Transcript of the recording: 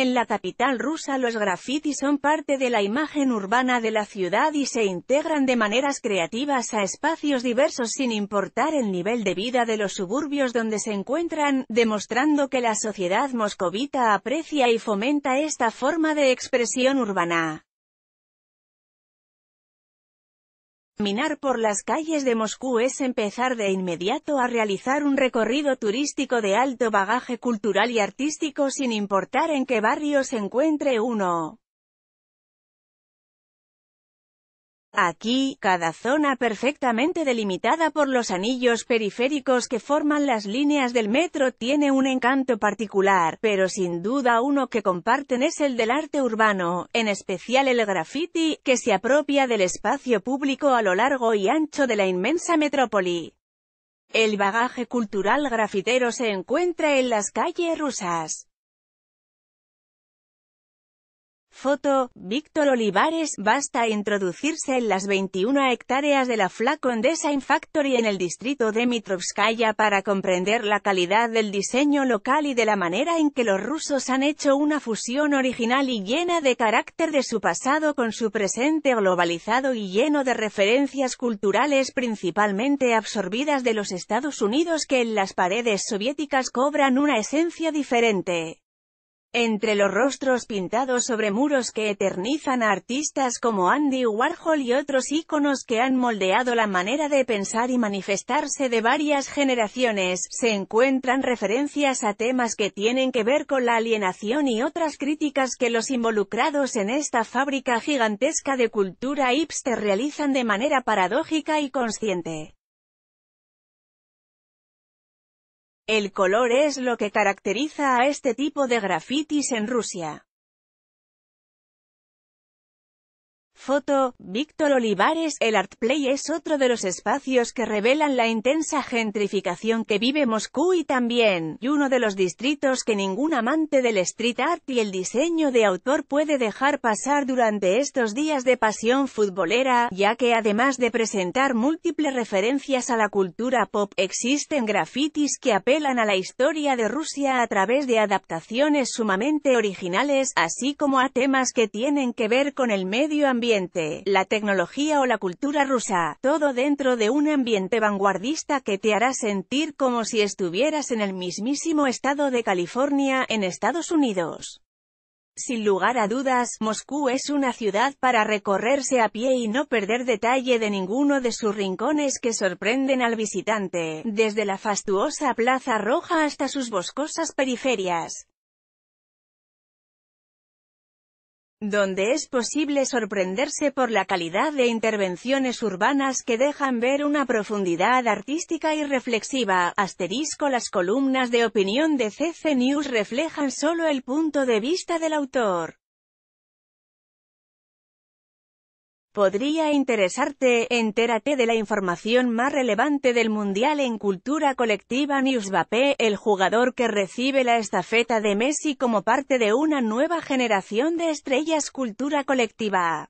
En la capital rusa los grafitis son parte de la imagen urbana de la ciudad y se integran de maneras creativas a espacios diversos sin importar el nivel de vida de los suburbios donde se encuentran, demostrando que la sociedad moscovita aprecia y fomenta esta forma de expresión urbana. Caminar por las calles de Moscú es empezar de inmediato a realizar un recorrido turístico de alto bagaje cultural y artístico sin importar en qué barrio se encuentre uno. Aquí, cada zona perfectamente delimitada por los anillos periféricos que forman las líneas del metro tiene un encanto particular, pero sin duda uno que comparten es el del arte urbano, en especial el graffiti, que se apropia del espacio público a lo largo y ancho de la inmensa metrópoli. El bagaje cultural grafitero se encuentra en las calles rusas. Foto, Víctor Olivares, basta introducirse en las 21 hectáreas de la Flacon Design Factory en el distrito de Mitrovskaya para comprender la calidad del diseño local y de la manera en que los rusos han hecho una fusión original y llena de carácter de su pasado con su presente globalizado y lleno de referencias culturales principalmente absorbidas de los Estados Unidos que en las paredes soviéticas cobran una esencia diferente entre los rostros pintados sobre muros que eternizan a artistas como Andy Warhol y otros íconos que han moldeado la manera de pensar y manifestarse de varias generaciones, se encuentran referencias a temas que tienen que ver con la alienación y otras críticas que los involucrados en esta fábrica gigantesca de cultura hipster realizan de manera paradójica y consciente. El color es lo que caracteriza a este tipo de grafitis en Rusia. Foto, Víctor Olivares, el Art Play es otro de los espacios que revelan la intensa gentrificación que vive Moscú y también, y uno de los distritos que ningún amante del street art y el diseño de autor puede dejar pasar durante estos días de pasión futbolera, ya que además de presentar múltiples referencias a la cultura pop, existen grafitis que apelan a la historia de Rusia a través de adaptaciones sumamente originales, así como a temas que tienen que ver con el medio ambiente la tecnología o la cultura rusa, todo dentro de un ambiente vanguardista que te hará sentir como si estuvieras en el mismísimo estado de California, en Estados Unidos. Sin lugar a dudas, Moscú es una ciudad para recorrerse a pie y no perder detalle de ninguno de sus rincones que sorprenden al visitante, desde la fastuosa Plaza Roja hasta sus boscosas periferias. donde es posible sorprenderse por la calidad de intervenciones urbanas que dejan ver una profundidad artística y reflexiva. Asterisco Las columnas de opinión de CC News reflejan solo el punto de vista del autor. podría interesarte, entérate de la información más relevante del Mundial en Cultura Colectiva Newsbappé, el jugador que recibe la estafeta de Messi como parte de una nueva generación de estrellas Cultura Colectiva.